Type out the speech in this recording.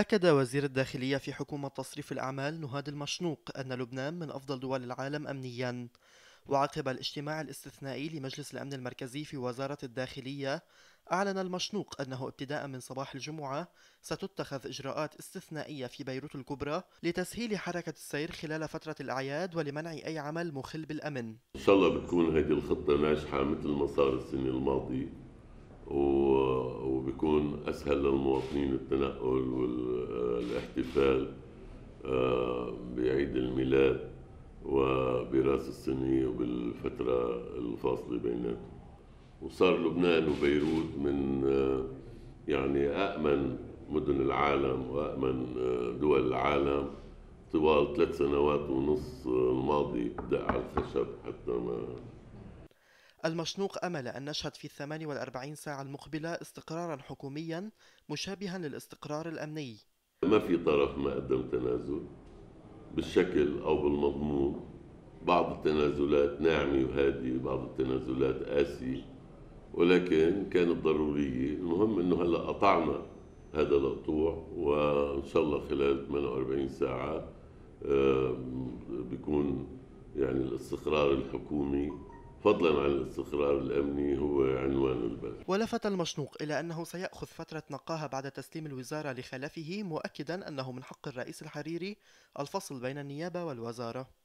أكد وزير الداخلية في حكومة تصريف الأعمال نهاد المشنوق أن لبنان من أفضل دول العالم أمنياً وعقب الاجتماع الاستثنائي لمجلس الأمن المركزي في وزارة الداخلية أعلن المشنوق أنه ابتداء من صباح الجمعة ستتخذ إجراءات استثنائية في بيروت الكبرى لتسهيل حركة السير خلال فترة الأعياد ولمنع أي عمل مخل بالأمن إن شاء الله بتكون هذه الخطة ناجحة مثل ما صار السنة الماضية اسهل للمواطنين التنقل والاحتفال آه، بعيد الميلاد وبراس السنه وبالفتره الفاصله بيناتهم وصار لبنان وبيروت من آه، يعني امن مدن العالم وامن آه، دول العالم طوال ثلاث سنوات ونص الماضي دق على الخشب حتى ما المشنوق أمل أن نشهد في 48 ساعة المقبلة استقرارا حكوميا مشابها للاستقرار الأمني ما في طرف ما قدم تنازل بالشكل أو بالمضمون بعض التنازلات ناعمة وهادية بعض التنازلات قاسية ولكن كانت ضرورية المهم أنه هلأ قطعنا هذا القطوع وإن شاء الله خلال 48 ساعة بيكون يعني الاستقرار الحكومي فضلا عن الاستقرار الامني هو عنوان البلد. ولفت المشنوق الى انه سياخذ فتره نقاهه بعد تسليم الوزاره لخلفه مؤكدا انه من حق الرئيس الحريري الفصل بين النيابه والوزاره.